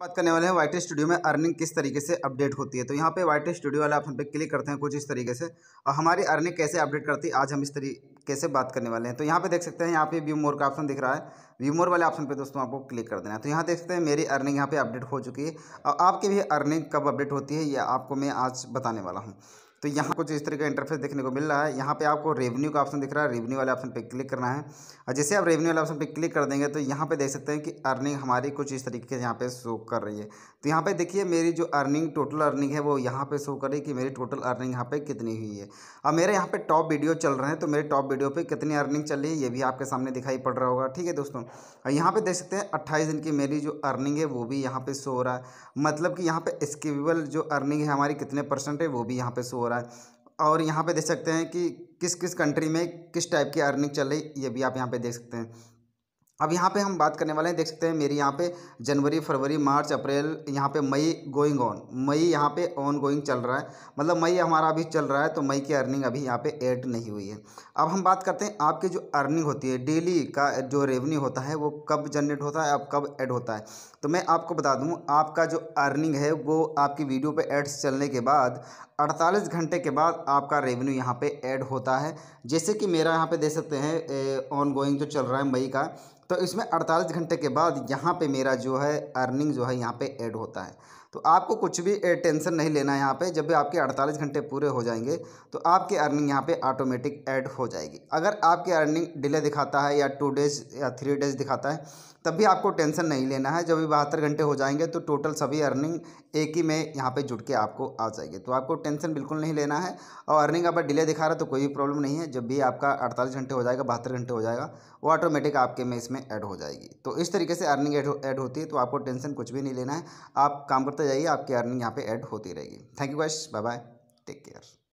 बात करने वाले हैं वाइट स्टूडियो में अर्निंग किस तरीके से अपडेट होती है तो यहाँ पे वाइट स्टूडियो वाला ऑप्शन पे क्लिक करते हैं कुछ इस तरीके से और हमारी अर्निंग कैसे अपडेट करती है आज हम इस तरीके से बात करने वाले हैं तो यहाँ पे देख सकते हैं यहाँ पे व्यू मोर का ऑप्शन दिख रहा है व्यू मोर वाले ऑप्शन पर दोस्तों आपको क्लिक कर देना है तो यहाँ देख सकते हैं मेरी अर्निंग यहाँ पे अपडेट हो चुकी है और आपकी भी अर्निंग कब अपडेट होती है ये आपको मैं आज बताने वाला हूँ तो यहाँ कुछ इस तरह का इंटरफेस देखने को मिल रहा है यहाँ पे आपको रेवेन्यू का ऑप्शन दिख रहा है रेवेन्यू वाले ऑप्शन पे क्लिक करना है और जैसे आप रेवेन्यू वाले ऑप्शन पे क्लिक कर देंगे तो यहाँ पे देख सकते हैं कि अर्निंग हमारी कुछ इस तरीके से यहाँ पे शो कर रही है तो यहाँ पे देखिए मेरी जो अर्निंग टोटल अर्निंग है वो यहाँ पर शो कर रही है कि मेरी टोटल अर्निंग यहाँ पर कितनी हुई है और मेरे यहाँ पर टॉप वीडियो चल रहे हैं तो मेरे टॉप वीडियो पर कितनी अर्निंग चल रही है ये भी आपके सामने दिखाई पड़ रहा होगा ठीक है दोस्तों और यहाँ पर देख सकते हैं अट्ठाईस दिन की मेरी जो अर्निंग है वो भी यहाँ पर शो हो रहा है मतलब कि यहाँ पर स्केबल जो अर्निंग है हमारी कितने परसेंट है वो भी यहाँ पर शो रहा है और यहाँ पे देख सकते हैं कि किस किस कंट्री में किस टाइप की अर्निंग चल रही ये भी आप यहाँ पे देख सकते हैं अब यहाँ पे हम बात करने वाले हैं देख सकते हैं मेरी यहाँ पे जनवरी फरवरी मार्च अप्रैल यहाँ पे मई गोइंग ऑन मई यहाँ पे ऑन गोइंग चल रहा है मतलब मई हमारा अभी चल रहा है तो मई की अर्निंग अभी यहाँ पे ऐड नहीं हुई है अब हम बात करते हैं आपकी जो अर्निंग होती है डेली का जो रेवन्यू होता है वो कब जनरेट होता है अब कब ऐड होता है तो मैं आपको बता दूँ आपका जो अर्निंग है वो आपकी वीडियो पर एड्स चलने के बाद अड़तालीस घंटे के बाद आपका रेवेन्यू यहाँ पर ऐड होता है जैसे कि मेरा यहाँ पर दे सकते हैं ऑन गोइंग जो चल रहा है मई का तो इसमें 48 घंटे के बाद यहाँ पे मेरा जो है अर्निंग जो है यहाँ पे ऐड होता है तो आपको कुछ भी टेंशन नहीं लेना है यहाँ पे जब भी आपके 48 घंटे पूरे हो जाएंगे तो आपकी अर्निंग यहाँ पे ऑटोमेटिक ऐड हो जाएगी अगर आपकी अर्निंग डिले दिखाता है या टू डेज़ या थ्री डेज़ दिखाता है तब भी आपको टेंशन नहीं लेना है जब भी बहत्तर घंटे हो जाएंगे तो टोटल सभी अर्निंग एक ही में यहाँ पे जुड़ के आपको आ जाएगी तो आपको टेंशन बिल्कुल नहीं लेना है और अर्निंग अगर डिले दिखा रहा है तो कोई भी प्रॉब्लम नहीं है जब भी आपका अड़तालीस घंटे हो जाएगा बहत्तर घंटे हो जाएगा वो ऑटोमेटिक आपके में इसमें ऐड हो जाएगी तो इस तरीके से अर्निंग ऐड ऐड होती है तो आपको टेंशन कुछ भी नहीं लेना है आप काम करते जाइए आपकी अर्निंग यहाँ पर ऐड होती रहेगी thank you guys bye bye take care